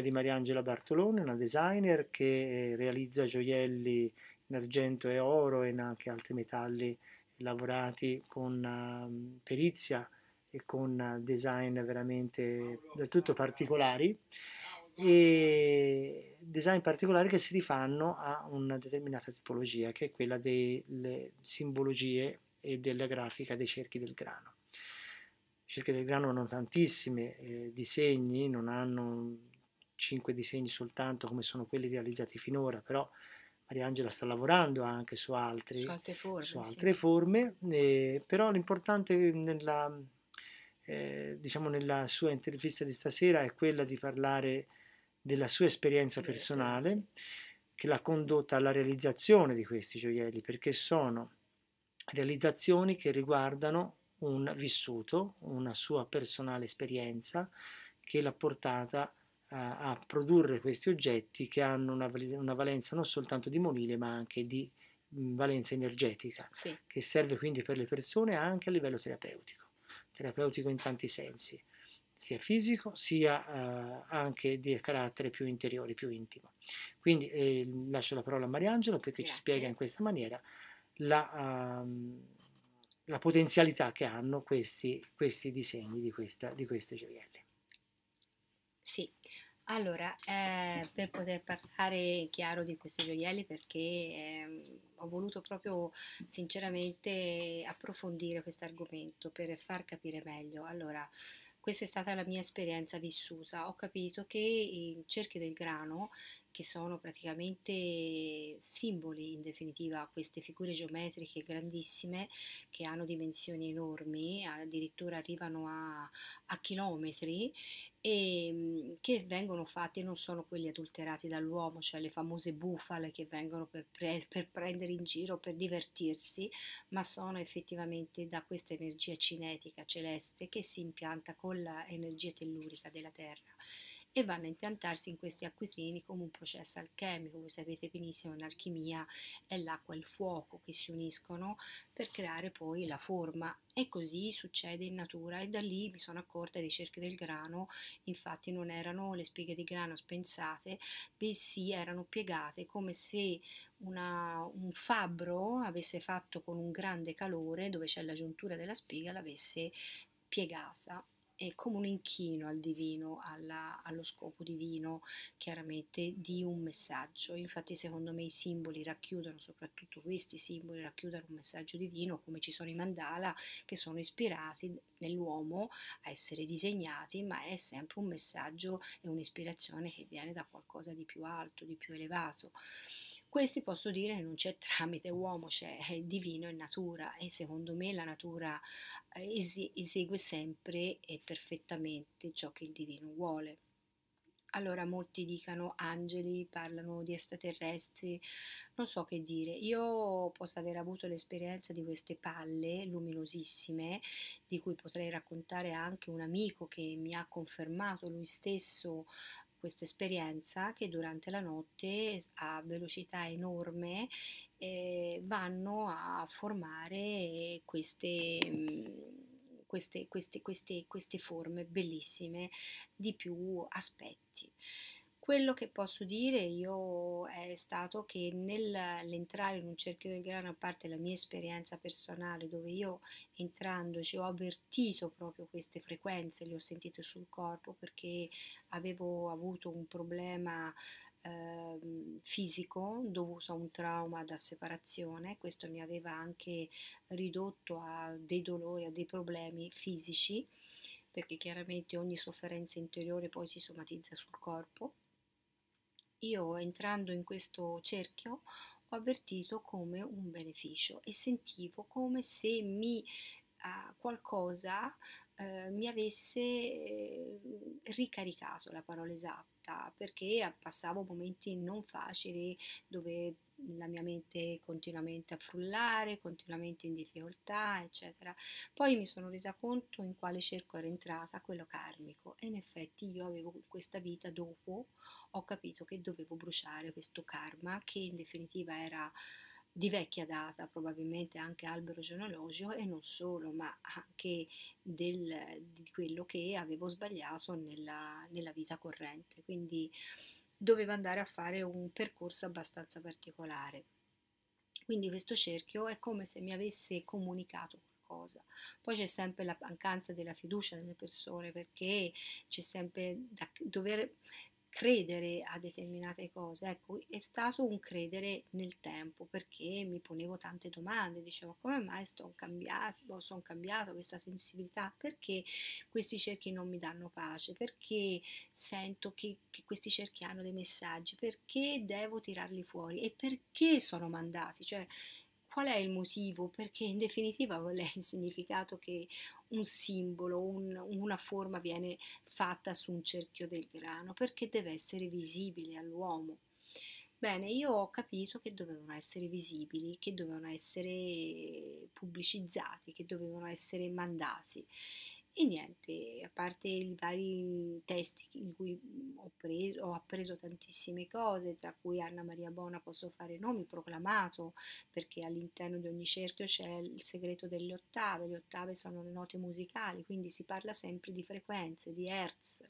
di Mariangela Bartolone, una designer che eh, realizza gioielli in argento e oro e anche altri metalli lavorati con ehm, perizia e con design veramente del tutto particolari e design particolari che si rifanno a una determinata tipologia che è quella delle simbologie e della grafica dei cerchi del grano. I cerchi del grano hanno tantissimi eh, disegni, non hanno 5 disegni soltanto come sono quelli realizzati finora, però Mariangela sta lavorando anche su, altri, su altre forme, su altre sì. forme eh, però l'importante nella, eh, diciamo nella sua intervista di stasera è quella di parlare della sua esperienza personale che l'ha condotta alla realizzazione di questi gioielli, perché sono realizzazioni che riguardano un vissuto, una sua personale esperienza che l'ha portata a a, produrre questi oggetti che hanno una, una, valenza non soltanto di monile ma anche di valenza energetica, sì. che serve quindi per le persone anche a livello terapeutico, terapeutico in tanti sensi, sia fisico sia eh, anche di carattere più interiore, più intimo. Quindi eh, lascio la parola a Mariangelo perché Grazie. ci spiega in questa maniera la... Uh, la potenzialità che hanno questi, questi disegni di, questa, di queste gioielli. Sì, allora, eh, per poter parlare chiaro di questi gioielli, perché eh, ho voluto proprio sinceramente approfondire questo argomento per far capire meglio. Allora, questa è stata la mia esperienza vissuta. Ho capito che i cerchi del grano che sono praticamente simboli in definitiva, queste figure geometriche grandissime che hanno dimensioni enormi, addirittura arrivano a, a chilometri e ehm, che vengono fatti non sono quelli adulterati dall'uomo, cioè le famose bufale che vengono per, pre per, prendere in giro, per divertirsi, ma sono effettivamente da questa energia cinetica celeste che si impianta con l'energia tellurica della Terra e vanno a impiantarsi in questi acquitrini come un processo alchemico. Voi sapete benissimo in alchimia è l'acqua e il fuoco che si uniscono per creare poi la forma e così succede in natura e da lì mi sono accorta dei cerchi del grano, infatti non erano le spighe di grano spensate, bensì erano piegate come se una, un fabbro avesse fatto con un grande calore dove c'è la giuntura della spiga l'avesse piegata è come un inchino al divino, alla, allo scopo divino chiaramente di un messaggio. Infatti secondo me i simboli racchiudono, soprattutto questi simboli racchiudono un messaggio divino come ci sono i mandala che sono ispirati nell'uomo a essere disegnati, ma è sempre un messaggio e un'ispirazione che viene da qualcosa di più alto, di più elevato. Questi posso dire che non c'è tramite uomo, c'è cioè, divino e natura e secondo me la natura eh, esegue sempre e perfettamente ciò che il divino vuole. Allora molti dicono angeli, parlano di extraterrestri, non so che dire. Io posso aver avuto l'esperienza di queste palle luminosissime, di cui potrei raccontare anche un amico che mi ha confermato lui stesso questa esperienza che durante la notte a velocità enorme eh, vanno a formare mm, queste, queste, queste, queste forme bellissime di più aspetti. Quello che posso dire io è stato che nell'entrare in un cerchio del grano, a parte la mia esperienza personale, dove io entrandoci ho avvertito proprio queste frequenze, le ho sentite sul corpo perché avevo avuto un problema eh, fisico dovuto a un trauma da separazione, questo mi aveva anche ridotto a dei dolori, a dei problemi fisici perché chiaramente ogni sofferenza interiore poi si somatizza sul corpo io entrando in questo cerchio ho avvertito come un beneficio e sentivo come se mi uh, qualcosa uh, mi avesse eh, ricaricato la parola esatta realtà perché passavo momenti non facili dove la mia mente continuamente a frullare, continuamente in difficoltà, eccetera. Poi mi sono resa conto in quale cerco era entrata quello karmico e in effetti io avevo questa vita dopo ho capito che dovevo bruciare questo karma che in definitiva era di vecchia data, probabilmente anche albero genealogico e non solo, ma anche del, di quello che avevo sbagliato nella, nella vita corrente. Quindi dovevo andare a fare un percorso abbastanza particolare. Quindi questo cerchio è come se mi avesse comunicato qualcosa. Poi c'è sempre la mancanza della fiducia nelle persone perché c'è sempre da dover credere a determinate cose, ecco, è stato un credere nel tempo perché mi ponevo tante domande, dicevo come mai sto cambiato, boh, sono cambiato questa sensibilità, perché questi cerchi non mi danno pace, perché sento che, che questi cerchi hanno dei messaggi, perché devo tirarli fuori e perché sono mandati, cioè qual è il motivo, perché in definitiva qual è il significato che un simbolo, un, una forma viene fatta su un cerchio del grano, perché deve essere visibile all'uomo. Bene, io ho capito che dovevano essere visibili, che dovevano essere pubblicizzati, che dovevano essere mandati e niente, a parte i vari testi in cui mhmm, ho, preso, ho appreso tantissime cose, tra cui Anna Maria Bona posso fare nomi, proclamato, perché all'interno di ogni cerchio c'è il segreto delle ottave, le ottave sono le note musicali, quindi si parla sempre di frequenze, di hertz,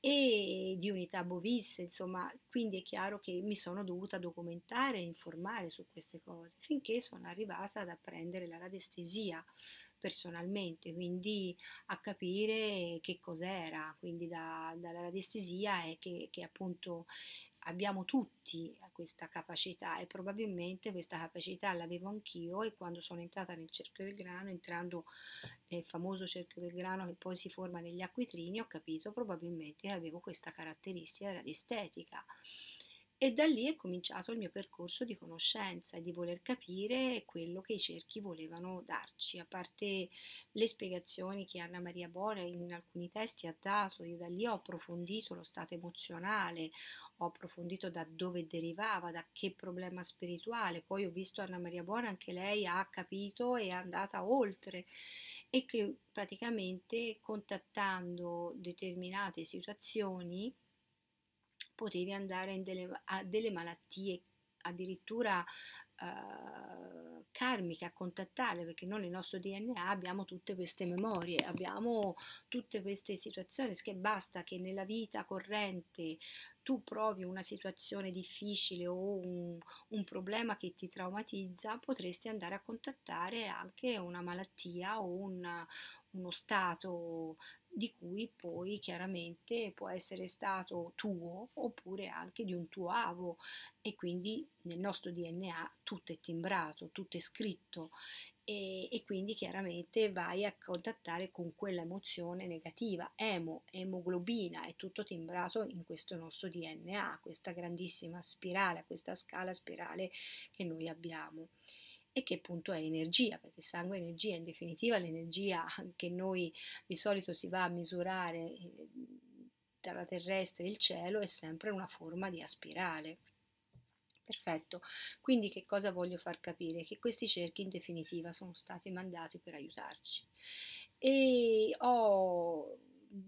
e di unità bovisse, insomma, quindi è chiaro che mi sono dovuta documentare e informare su queste cose finché sono arrivata ad apprendere la radestesia personalmente, quindi a capire che cos'era, quindi da, dalla radiestesia è che, che appunto abbiamo tutti questa capacità e probabilmente questa capacità l'avevo anch'io e quando sono entrata nel cerchio del grano, entrando nel famoso cerchio del grano che poi si forma negli acquitrini, ho capito probabilmente che avevo questa caratteristica della estetica e da lì è cominciato il mio percorso di conoscenza e di voler capire quello che i cerchi volevano darci, a parte le spiegazioni che Anna Maria Bore in alcuni testi ha dato, io da lì ho approfondito lo stato emozionale, ho approfondito da dove derivava, da che problema spirituale, poi ho visto Anna Maria Bore, anche lei ha capito e è andata oltre e che praticamente contattando determinate situazioni potevi andare delle, a delle malattie addirittura eh, karmiche a contattarle perché noi nel nostro DNA abbiamo tutte queste memorie, abbiamo tutte queste situazioni che basta che nella vita corrente tu provi una situazione difficile o un, un problema che ti traumatizza, potresti andare a contattare anche una malattia o un, uno stato di cui poi chiaramente può essere stato tuo oppure anche di un tuo avo e quindi nel nostro DNA tutto è timbrato, tutto è scritto e, e, quindi chiaramente vai a contattare con quella emozione negativa, emo, emoglobina, è tutto timbrato in questo nostro DNA, questa grandissima spirale, questa scala spirale che noi abbiamo e che appunto è energia, perché sangue è energia, in definitiva l'energia che noi di solito si va a misurare tra eh, la terrestre e il cielo è sempre una forma di aspirale. Perfetto, quindi che cosa voglio far capire? Che questi cerchi in definitiva sono stati mandati per aiutarci. E ho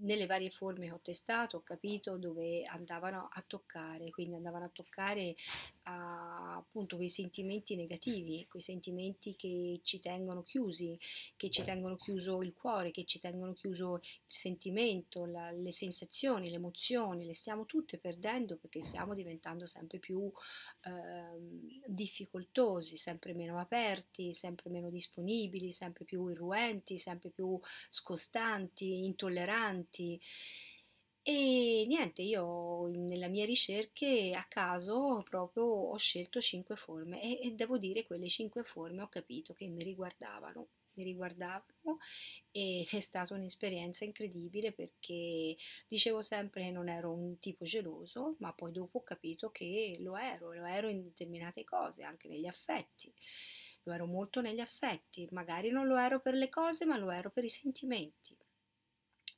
nelle varie forme che ho testato ho capito dove andavano a toccare, quindi andavano a toccare uh, appunto quei sentimenti negativi, quei sentimenti che ci tengono chiusi, che ci certo. tengono chiuso il cuore, che ci tengono chiuso il sentimento, la, le sensazioni, le emozioni, le stiamo tutte perdendo perché stiamo diventando sempre più uh, difficoltosi, sempre meno aperti, sempre meno disponibili, sempre più irruenti, sempre più scostanti, intolleranti importanti. E niente, io nella mia ricerca a caso proprio ho scelto cinque forme e, e devo dire quelle cinque forme ho capito che mi riguardavano mi riguardavano ed è stata un'esperienza incredibile perché dicevo sempre che non ero un tipo geloso, ma poi dopo ho capito che lo ero, lo ero in determinate cose, anche negli affetti. Lo ero molto negli affetti, magari non lo ero per le cose, ma lo ero per i sentimenti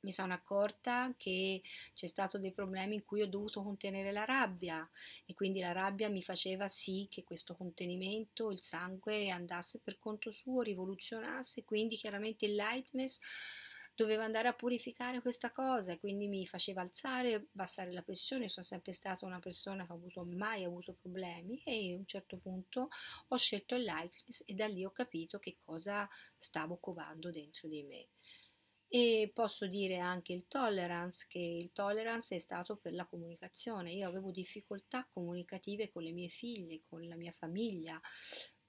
mi sono accorta che c'è stato dei problemi in cui ho dovuto contenere la rabbia e quindi la rabbia mi faceva sì che questo contenimento, il sangue andasse per conto suo, rivoluzionasse, quindi chiaramente il lightness doveva andare a purificare questa cosa e quindi mi faceva alzare, abbassare la pressione, sono sempre stata una persona che ha avuto, mai avuto problemi e a un certo punto ho scelto il lightness e da lì ho capito che cosa stavo covando dentro di me e posso dire anche il tolerance, che il tolerance è stato per la comunicazione. Io avevo difficoltà comunicative con le mie figlie, con la mia famiglia,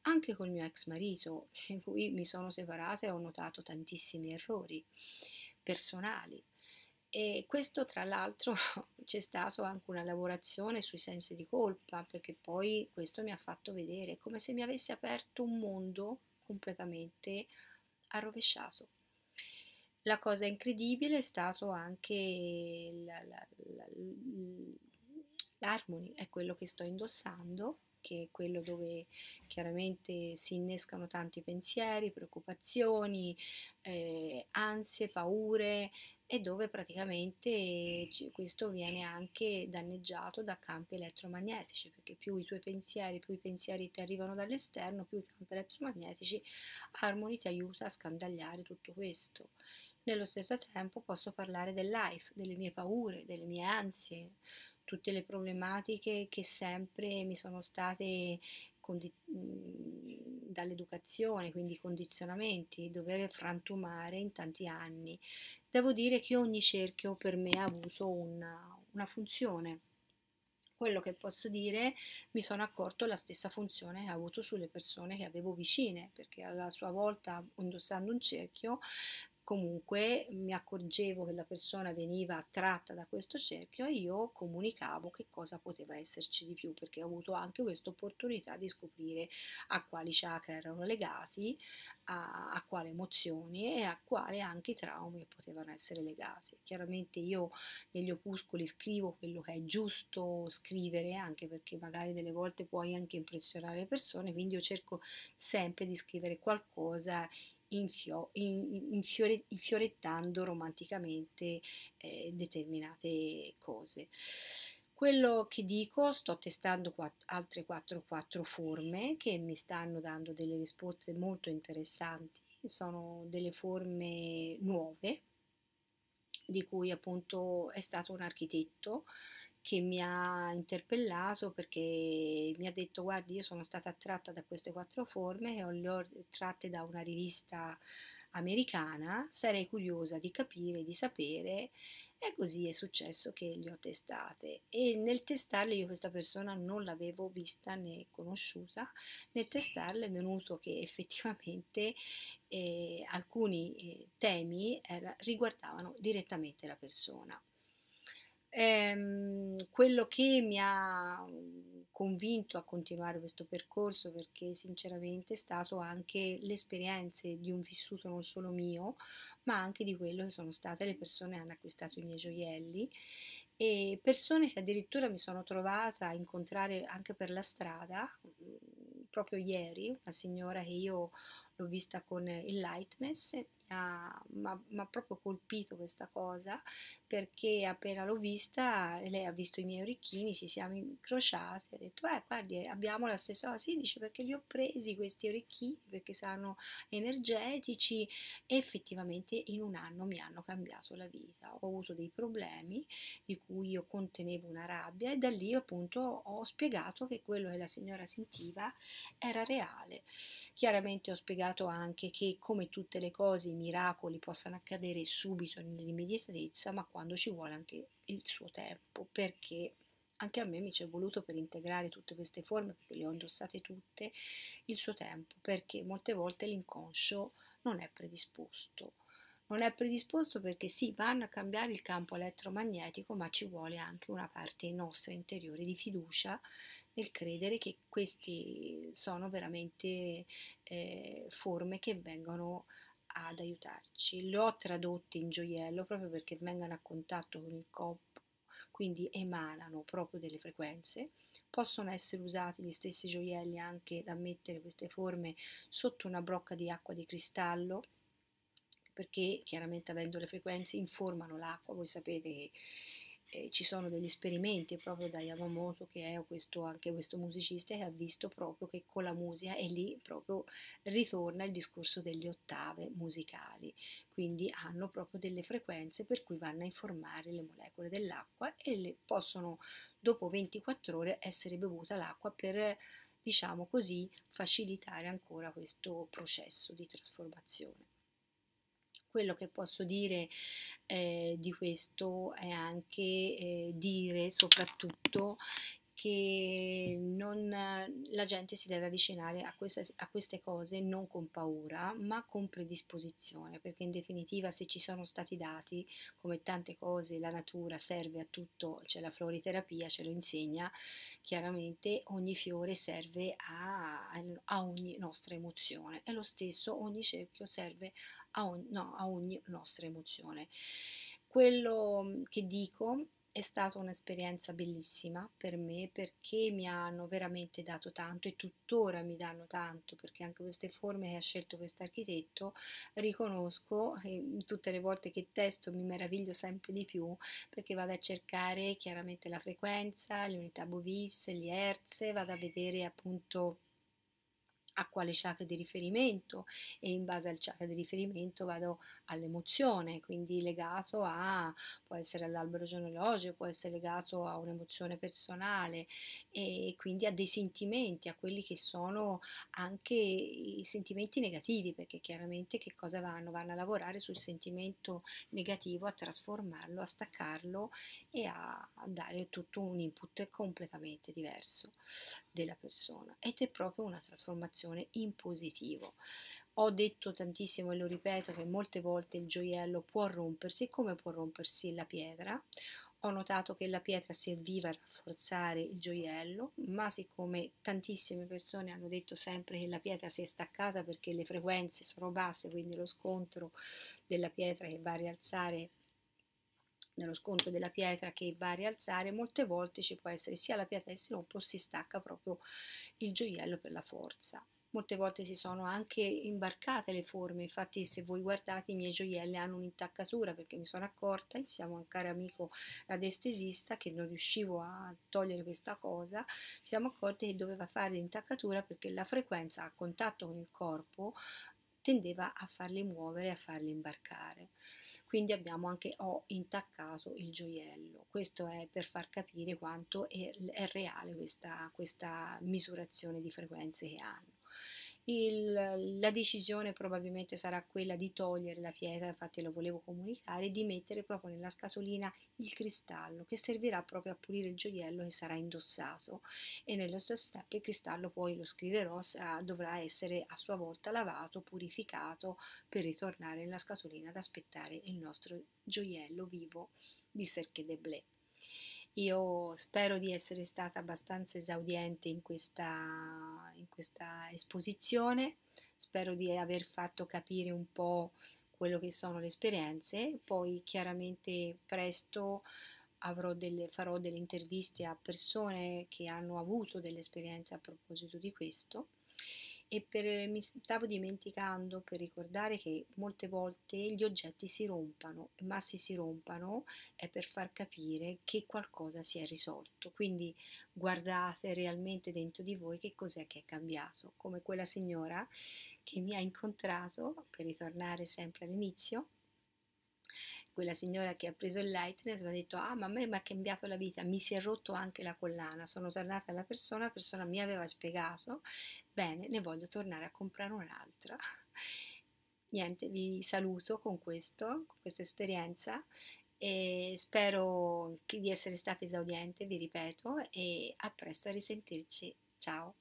anche col mio ex marito, in cui mi sono separata e ho notato tantissimi errori personali. E questo tra l'altro c'è stata anche una lavorazione sui sensi di colpa, perché poi questo mi ha fatto vedere come se mi avesse aperto un mondo completamente arrovesciato. La cosa incredibile è stato anche la, la, la, l'Harmony, è quello che sto indossando, che è quello dove chiaramente si innescano tanti pensieri, preoccupazioni, eh, ansie, paure e dove praticamente questo viene anche danneggiato da campi elettromagnetici, perché più i tuoi pensieri, più i pensieri ti arrivano dall'esterno, più i campi elettromagnetici, Harmony ti aiuta a scandagliare tutto questo. Nello stesso tempo posso parlare del life, delle mie paure, delle mie ansie, tutte le problematiche che sempre mi sono state mhmm, dall'educazione, quindi condizionamenti, dover frantumare in tanti anni. Devo dire che ogni cerchio per me ha avuto una, una funzione. Quello che posso dire, mi sono accorto la stessa funzione che ha avuto sulle persone che avevo vicine, perché alla sua volta, indossando un cerchio, comunque mi accorgevo che la persona veniva attratta da questo cerchio e io comunicavo che cosa poteva esserci di più perché ho avuto anche questa opportunità di scoprire a quali chakra erano legati, a, a quali emozioni e a quali anche traumi potevano essere legati. Chiaramente io negli opuscoli scrivo quello che è giusto scrivere anche perché magari delle volte puoi anche impressionare le persone, quindi io cerco sempre di scrivere qualcosa infio, in, infiore, infiorettando romanticamente eh, determinate cose. Quello che dico, sto testando quatt altre 4-4 forme che mi stanno dando delle risposte molto interessanti, sono delle forme nuove di cui appunto è stato un architetto che mi ha interpellato perché mi ha detto guardi io sono stata attratta da queste quattro forme e le ho tratte da una rivista americana, sarei curiosa di capire, di sapere e così è successo che le ho testate e nel testarle io questa persona non l'avevo vista né conosciuta, nel testarle è venuto che effettivamente eh, alcuni eh, temi era, eh, riguardavano direttamente la persona. Ehm, quello che mi ha convinto a continuare questo percorso perché sinceramente è stato anche le esperienze di un vissuto non solo mio, ma anche di quello che sono state le persone che hanno acquistato i miei gioielli e persone che addirittura mi sono trovata a incontrare anche per la strada, mm, proprio ieri, una signora che io l'ho vista con il Lightness ha proprio colpito questa cosa perché appena l'ho vista, lei ha visto i miei orecchini, ci siamo incrociati, ha detto, eh guardi abbiamo la stessa cosa, sì dice perché li ho presi questi orecchini perché sono energetici e effettivamente in un anno mi hanno cambiato la vita, ho avuto dei problemi di cui io contenevo una rabbia e da lì appunto ho spiegato che quello che la signora sentiva era reale. Chiaramente ho spiegato anche che come tutte le cose miracoli possano accadere subito nell'immediatezza, ma quando ci vuole anche il suo tempo, perché anche a me mi ci è voluto per integrare tutte queste forme, perché le ho indossate tutte, il suo tempo, perché molte volte l'inconscio non è predisposto. Non è predisposto perché sì, vanno a cambiare il campo elettromagnetico, ma ci vuole anche una parte nostra interiore di fiducia nel credere che queste sono veramente eh, forme che vengono ad aiutarci. ho tradotto in gioiello proprio perché vengano a contatto con il corpo, quindi emanano proprio delle frequenze. Possono essere usati gli stessi gioielli anche da mettere queste forme sotto una brocca di acqua di cristallo perché chiaramente avendo le frequenze informano l'acqua, voi sapete che eh, ci sono degli esperimenti proprio da Yamamoto che è questo, anche questo musicista che ha visto proprio che con la musica e lì proprio ritorna il discorso delle ottave musicali, quindi hanno proprio delle frequenze per cui vanno a informare le molecole dell'acqua e possono dopo 24 ore essere bevuta l'acqua per diciamo così facilitare ancora questo processo di trasformazione. Quello che posso dire eh, di questo è anche eh, dire soprattutto che non, la gente si deve avvicinare a queste, a queste cose non con paura, ma con predisposizione, perché in definitiva se ci sono stati dati, come tante cose, la natura serve a tutto, c'è cioè la floriterapia, ce lo insegna, chiaramente ogni fiore serve a, a ogni nostra emozione e lo stesso ogni cerchio serve a ogni, no, a ogni nostra emozione. Quello che dico è stata un'esperienza bellissima per me perché mi hanno veramente dato tanto e tuttora mi danno tanto perché anche queste forme che ha scelto questo architetto riconosco eh, tutte le volte che testo mi meraviglio sempre di più perché vado a cercare chiaramente la frequenza, le unità bovis, gli hertz, vado a vedere appunto a quale chakra di riferimento e in base al chakra di riferimento vado all'emozione, quindi legato a, può essere all'albero genealogico, può essere legato a un'emozione personale e quindi a dei sentimenti, a quelli che sono anche i sentimenti negativi, perché chiaramente che cosa vanno? Vanno a lavorare sul sentimento negativo, a trasformarlo, a staccarlo e a dare tutto un input completamente diverso della persona ed è proprio una trasformazione persone in positivo. Ho detto tantissimo e lo ripeto che molte volte il gioiello può rompersi come può rompersi la pietra. Ho notato che la pietra serviva a rafforzare il gioiello, ma siccome tantissime persone hanno detto sempre che la pietra si è staccata perché le frequenze sono basse, quindi lo scontro della pietra che va a rialzare nello scontro della pietra che va a rialzare, molte volte ci può essere sia la pietra che si rompe o si stacca proprio il gioiello per la forza molte volte si sono anche imbarcate le forme, infatti se voi guardate i miei gioielli hanno un'intaccatura perché mi sono accorta insieme a un caro amico adestesista che non riuscivo a togliere questa cosa, ci siamo accorti che doveva fare l'intaccatura perché la frequenza a contatto con il corpo tendeva a farli muovere, a farli imbarcare. Quindi abbiamo anche ho intaccato il gioiello. Questo è per far capire quanto è, è reale questa, questa misurazione di frequenze che hanno il, la decisione probabilmente sarà quella di togliere la pietra, infatti lo volevo comunicare, e di mettere proprio nella scatolina il cristallo che servirà proprio a pulire il gioiello che sarà indossato e nello stesso tempo il cristallo poi lo scriverò, sarà, dovrà essere a sua volta lavato, purificato per ritornare nella scatolina ad aspettare il nostro gioiello vivo di Serche de Blé. Io spero di essere stata abbastanza esaudiente in questa, in questa esposizione, spero di aver fatto capire un po' quello che sono le esperienze, poi chiaramente presto delle, farò delle interviste a persone che hanno avuto delle esperienze a proposito di questo e per, eh, mi stavo dimenticando per ricordare che molte volte gli oggetti si rompano, ma se si rompano è per far capire che qualcosa si è risolto. Quindi guardate realmente dentro di voi che cos'è che è cambiato, come quella signora che mi ha incontrato, per ritornare sempre all'inizio, quella signora che ha preso il lightness mi ha detto ah ma a me mi ha cambiato la vita, mi si è rotto anche la collana, sono tornata alla persona, la persona mi aveva spiegato, bene, ne voglio tornare a comprare un'altra. Niente, vi saluto con questo, con questa esperienza e spero di essere stata esaudiente, vi ripeto, e a presto a risentirci. Ciao!